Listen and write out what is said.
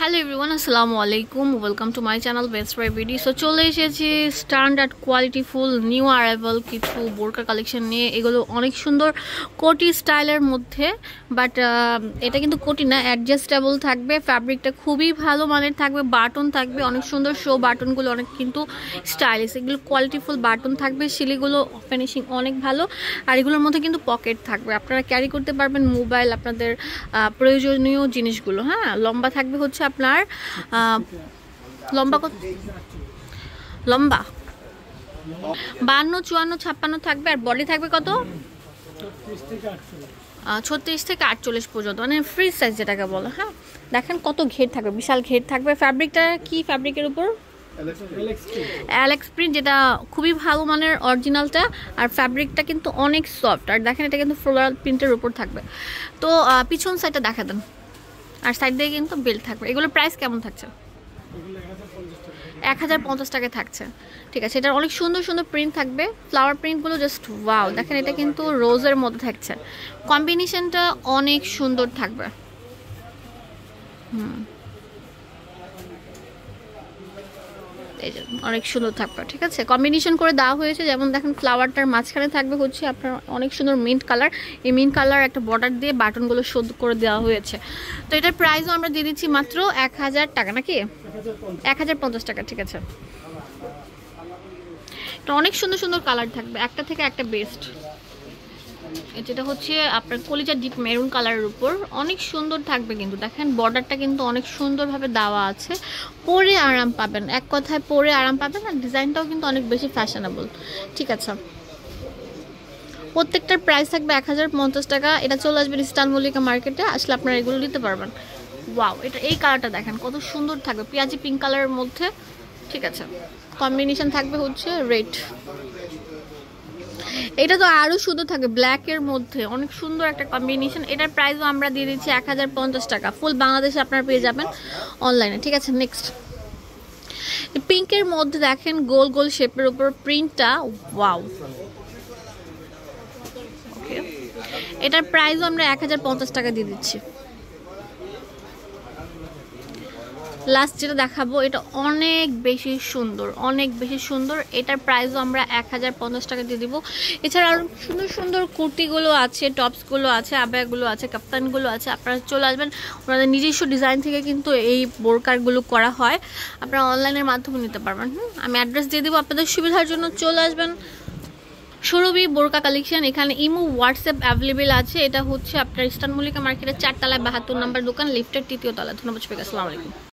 hello everyone আসসালামু আলাইকুম welcome to my channel best fry BD so চলে এসেছি স্ট্যান্ডার্ড ফুল নিউ অ্যারাইভাল কিছু বোরকা কালেকশন নিয়ে এগুলো অনেক সুন্দর কোটি স্টাইলের মধ্যে বাট এটা কিন্তু কোটি না অ্যাডজাস্টেবল থাকবে ফ্যাব্রিকটা খুবই ভালো মানের থাকবে বাটন থাকবে অনেক সুন্দর শো বাটনগুলো অনেক কিন্তু স্টাইলিশ এগুলো কোয়ালিটি ফুল বাটন থাকবে সিলিগুলো ফিনিশিং অনেক ভালো আর এগুলোর মধ্যে কিন্তু পকেট থাকবে আপনারা ক্যারি করতে পারবেন মোবাইল আপনাদের প্রয়োজনীয় জিনিসগুলো হ্যাঁ লম্বা থাকবে হচ্ছে আপনার লম্বা কত লম্বা বান্ন চুয়ান্ন ছাপ্পান্ন থাকবে আর বডি থাকবে কত ছত্রিশ থেকে আটচল্লিশ পর্যন্ত মানে ফ্রি সাইজ যেটাকে বলো হ্যাঁ দেখেন কত ঘের থাকবে বিশাল ঘের থাকবে ফ্যাব্রিকটা কি ফ্যাব্রিকের উপর অ্যালেক্স প্রিন্ট যেটা খুবই ভালো মানের অরিজিনালটা আর ফ্যাব্রিকটা কিন্তু অনেক সফট আর দেখেন এটা কিন্তু ফ্লোরাল প্রিন্টের উপর থাকবে তো পিছন সাইডটা দেখা দেন আর সাইড দিয়ে কিন্তু বেল্ট থাকবে এগুলোর প্রাইস কেমন থাকছে এক হাজার পঞ্চাশ টাকা থাকছে ঠিক আছে এটার অনেক সুন্দর সুন্দর প্রিন্ট থাকবে ফ্লাওয়ার প্রিন্টগুলো জাস্ট ওয়াও দেখেন এটা কিন্তু রোজের মধ্যে থাকছে কম্বিনেশনটা অনেক সুন্দর থাকবে হুম এই যে অনেক সুন্দর থাকবে ঠিক আছে কম্বিনেশন করে দেওয়া হয়েছে যেমন দেখেন ফ্লাওয়ারটার মাঝখানে থাকবে হচ্ছে আপনার অনেক সুন্দর মিন্ট কালার এই মিন্ট কালার একটা বর্ডার দিয়ে বাটনগুলো শোধ করে দেওয়া হয়েছে তো এটার প্রাইসও আমরা দিয়ে দিচ্ছি মাত্র এক হাজার টাকা নাকি এক হাজার পঞ্চাশ টাকা ঠিক আছে অনেক সুন্দর সুন্দর কালার থাকবে একটা থেকে একটা বেস্ট যেটা হচ্ছে আপনার কলিজা ডিপ মেরুন কালারের উপর অনেক সুন্দর থাকবে কিন্তু দেখেন বর্ডারটা কিন্তু অনেক সুন্দরভাবে দেওয়া আছে পরে আরাম পাবেন এক কথায় পরে আরাম পাবেন আর ডিজাইনটাও কিন্তু অনেক বেশি ফ্যাশনেবল ঠিক আছে প্রত্যেকটার প্রাইস থাকবে এক টাকা এটা চলে আসবে ইস্টান মল্লিকা মার্কেটে আসলে আপনারা এগুলো নিতে পারবেন ওয়াও এটা এই কালারটা দেখেন কত সুন্দর থাকবে পেঁয়াজি পিঙ্ক কালারের মধ্যে ঠিক আছে কম্বিনেশন থাকবে হচ্ছে রেড এটা তো আরও সুন্দর থাকে ব্ল্যাকের মধ্যে অনেক সুন্দর একটা কম্বিনেশন এটার প্রাইসও আমরা দিয়ে দিচ্ছি এক টাকা ফুল বাংলাদেশে আপনারা পেয়ে যাবেন অনলাইনে ঠিক আছে নেক্সট পিঙ্কের মধ্যে দেখেন গোল গোল শেপের উপর প্রিন্টটা ওয়াও এটার প্রাইসও আমরা এক টাকা দিয়ে দিচ্ছি লাস্ট যেটা দেখাবো এটা অনেক বেশি সুন্দর অনেক বেশি সুন্দর এটার প্রাইসও আমরা এক হাজার পঞ্চাশ টাকা দিয়ে দেবো এছাড়া আরও সুন্দর সুন্দর কুর্তিগুলো আছে টপসগুলো আছে আবেগুলো আছে কাপ্তানগুলো আছে আপনারা চলে আসবেন ওনাদের নিজস্ব ডিজাইন থেকে কিন্তু এই বোরকারগুলো করা হয় আপনারা অনলাইনের মাধ্যমে নিতে পারবেন হুম আমি অ্যাড্রেস দিয়ে দেবো আপনাদের সুবিধার জন্য চলে আসবেন সৌরভী বোরকা কালেকশন এখানে ইমো হোয়াটসঅ্যাপ অ্যাভেলেবেল আছে এটা হচ্ছে আপনার ইস্টানমল্লিকা মার্কেটের চারতলায় বাহাত্তর নাম্বার দোকান লিফটের তৃতীয় তলা ধন্যবাদ আসসালামু আলাইকুম